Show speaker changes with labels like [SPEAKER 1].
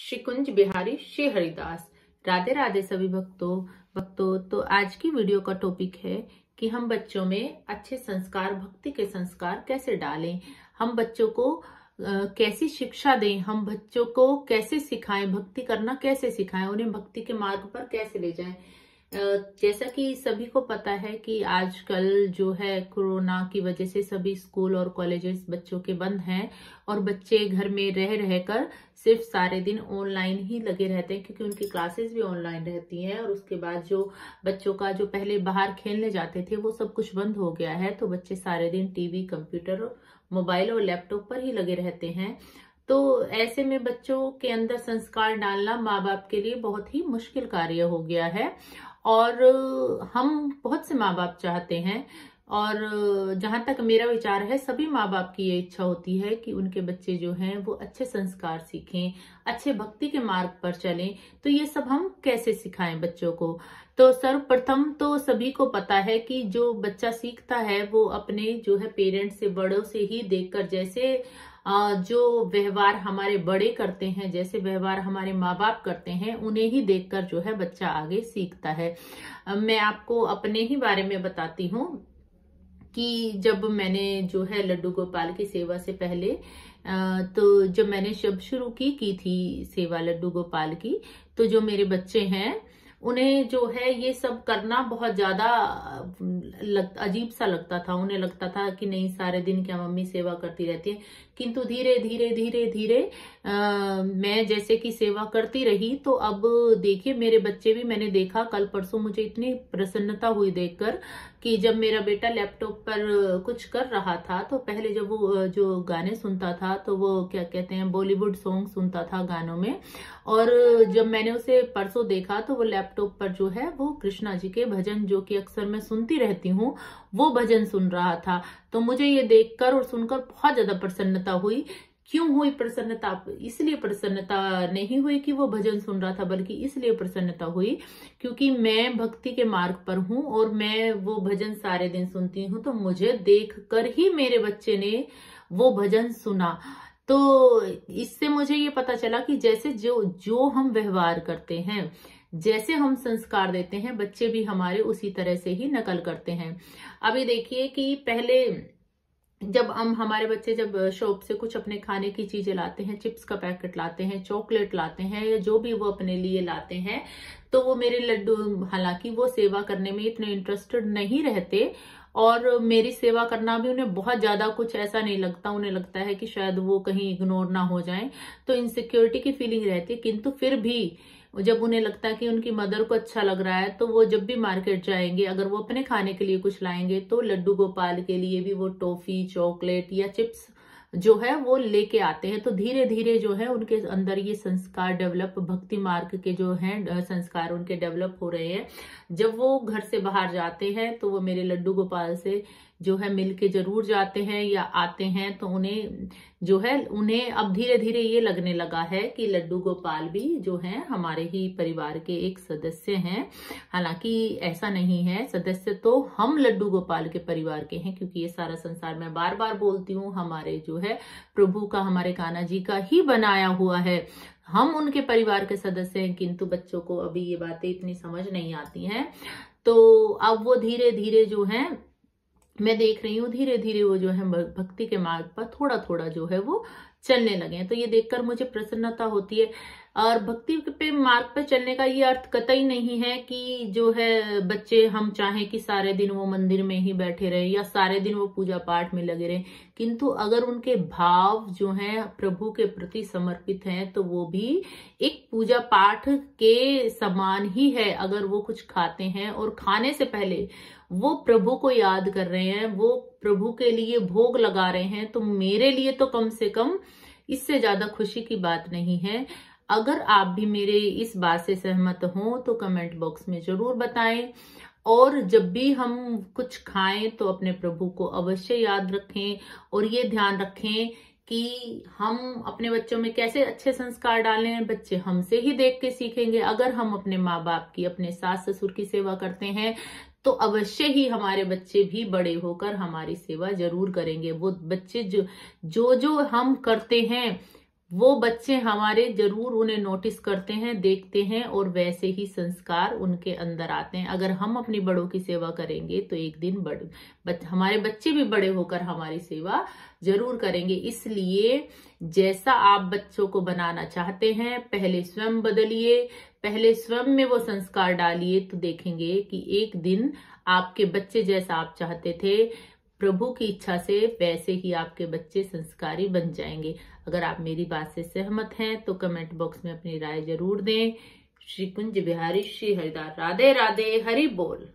[SPEAKER 1] श्री कुंज बिहारी श्री हरिदास राधे राधे सभी भक्तों भक्तों तो आज की वीडियो का टॉपिक है कि हम बच्चों में अच्छे संस्कार भक्ति के संस्कार कैसे डालें हम बच्चों को कैसी शिक्षा दें हम बच्चों को कैसे सिखाएं भक्ति करना कैसे सिखाएं उन्हें भक्ति के मार्ग पर कैसे ले जाएं जैसा कि सभी को पता है कि आजकल जो है कोरोना की वजह से सभी स्कूल और कॉलेजेस बच्चों के बंद हैं और बच्चे घर में रह रहकर सिर्फ सारे दिन ऑनलाइन ही लगे रहते हैं क्योंकि उनकी क्लासेस भी ऑनलाइन रहती हैं और उसके बाद जो बच्चों का जो पहले बाहर खेलने जाते थे वो सब कुछ बंद हो गया है तो बच्चे सारे दिन टीवी कंप्यूटर मोबाइल और लैपटॉप पर ही लगे रहते हैं तो ऐसे में बच्चों के अंदर संस्कार डालना माँ बाप के लिए बहुत ही मुश्किल कार्य हो गया है और हम बहुत से माँ बाप चाहते हैं और जहां तक मेरा विचार है सभी माँ बाप की ये इच्छा होती है कि उनके बच्चे जो हैं वो अच्छे संस्कार सीखें अच्छे भक्ति के मार्ग पर चलें तो ये सब हम कैसे सिखाएं बच्चों को तो सर्वप्रथम तो सभी को पता है कि जो बच्चा सीखता है वो अपने जो है पेरेंट्स से बड़ों से ही देखकर जैसे जो व्यवहार हमारे बड़े करते हैं जैसे व्यवहार हमारे माँ बाप करते हैं उन्हें ही देखकर जो है बच्चा आगे सीखता है मैं आपको अपने ही बारे में बताती हूँ कि जब मैंने जो है लड्डू गोपाल की सेवा से पहले तो जब मैंने शब शुरू की की थी सेवा लड्डू गोपाल की तो जो मेरे बच्चे हैं उन्हें जो है ये सब करना बहुत ज्यादा अजीब सा लगता था उन्हें लगता था कि नहीं सारे दिन क्या मम्मी सेवा करती रहती है किंतु धीरे धीरे धीरे धीरे मैं जैसे कि सेवा करती रही तो अब देखिए मेरे बच्चे भी मैंने देखा कल परसों मुझे इतनी प्रसन्नता हुई देखकर कि जब मेरा बेटा लैपटॉप पर कुछ कर रहा था तो पहले जब वो जो गाने सुनता था तो वो क्या कहते हैं बॉलीवुड सॉन्ग सुनता था गानों में और जब मैंने उसे परसों देखा तो वो लैपटॉप पर जो है वो कृष्णा जी के भजन जो कि अक्सर मैं सुनती रहती हूँ वो भजन सुन रहा था तो मुझे ये देखकर और सुनकर बहुत ज्यादा प्रसन्नता प्रसन्नता हुई क्यों हुई प्रसन्नता इसलिए प्रसन्नता नहीं हुई कि वो भजन सुन रहा था बल्कि इसलिए प्रसन्नता हुई क्योंकि मैं भक्ति के मार्ग पर हूं और मैं वो भजन सारे दिन सुनती हूं तो मुझे देख कर ही मेरे बच्चे ने वो भजन सुना तो इससे मुझे ये पता चला कि जैसे जो जो हम व्यवहार करते हैं जैसे हम संस्कार देते हैं बच्चे भी हमारे उसी तरह से ही नकल करते हैं अभी देखिए कि पहले जब हम हमारे बच्चे जब शॉप से कुछ अपने खाने की चीजें लाते हैं चिप्स का पैकेट लाते हैं चॉकलेट लाते हैं या जो भी वो अपने लिए लाते हैं तो वो मेरे लड्डू हालांकि वो सेवा करने में इतने इंटरेस्टेड नहीं रहते और मेरी सेवा करना भी उन्हें बहुत ज्यादा कुछ ऐसा नहीं लगता उन्हें लगता है कि शायद वो कहीं इग्नोर ना हो जाए तो इनसिक्योरिटी की फीलिंग रहती है किंतु फिर भी जब उन्हें लगता है कि उनकी मदर को अच्छा लग रहा है तो वो जब भी मार्केट जाएंगे अगर वो अपने खाने के लिए कुछ लाएंगे तो लड्डू गोपाल के लिए भी वो टॉफी चॉकलेट या चिप्स जो है वो लेके आते हैं तो धीरे धीरे जो है उनके अंदर ये संस्कार डेवलप भक्ति मार्ग के जो हैं संस्कार उनके डेवलप हो रहे हैं जब वो घर से बाहर जाते हैं तो वो मेरे लड्डू गोपाल से जो है मिल के जरूर जाते हैं या आते हैं तो उन्हें जो है उन्हें अब धीरे धीरे ये लगने लगा है कि लड्डू गोपाल भी जो है हमारे ही परिवार के एक सदस्य हैं हालांकि ऐसा नहीं है सदस्य तो हम लड्डू गोपाल के परिवार के हैं क्योंकि ये सारा संसार मैं बार बार बोलती हूँ हमारे जो है प्रभु का हमारे काना जी का ही बनाया हुआ है हम उनके परिवार के सदस्य हैं किंतु बच्चों को अभी ये बातें इतनी समझ नहीं आती हैं तो अब वो धीरे धीरे जो है मैं देख रही हूँ धीरे धीरे वो जो है भक्ति के मार्ग पर थोड़ा थोड़ा जो है वो चलने लगे हैं तो ये देखकर मुझे प्रसन्नता होती है और भक्ति पे मार्ग पे चलने का ये अर्थ कतई नहीं है कि जो है बच्चे हम चाहें कि सारे दिन वो मंदिर में ही बैठे रहे या सारे दिन वो पूजा पाठ में लगे रहे किंतु अगर उनके भाव जो है प्रभु के प्रति समर्पित हैं तो वो भी एक पूजा पाठ के समान ही है अगर वो कुछ खाते हैं और खाने से पहले वो प्रभु को याद कर रहे हैं वो प्रभु के लिए भोग लगा रहे हैं तो मेरे लिए तो कम से कम इससे ज्यादा खुशी की बात नहीं है अगर आप भी मेरे इस बात से सहमत हो तो कमेंट बॉक्स में जरूर बताएं और जब भी हम कुछ खाएं तो अपने प्रभु को अवश्य याद रखें और ये ध्यान रखें कि हम अपने बच्चों में कैसे अच्छे संस्कार डालें बच्चे हमसे ही देख के सीखेंगे अगर हम अपने माँ बाप की अपने सास ससुर की सेवा करते हैं तो अवश्य ही हमारे बच्चे भी बड़े होकर हमारी सेवा जरूर करेंगे वो बच्चे जो जो जो हम करते हैं वो बच्चे हमारे जरूर उन्हें नोटिस करते हैं देखते हैं और वैसे ही संस्कार उनके अंदर आते हैं अगर हम अपनी बड़ों की सेवा करेंगे तो एक दिन बड़, बच, हमारे बच्चे भी बड़े होकर हमारी सेवा जरूर करेंगे इसलिए जैसा आप बच्चों को बनाना चाहते हैं पहले स्वयं बदलिए पहले स्वयं में वो संस्कार डालिए तो देखेंगे कि एक दिन आपके बच्चे जैसा आप चाहते थे प्रभु की इच्छा से वैसे ही आपके बच्चे संस्कारी बन जाएंगे अगर आप मेरी बात से सहमत हैं तो कमेंट बॉक्स में अपनी राय जरूर दें श्री कुंज बिहारी श्री हरिदार राधे राधे हरि बोल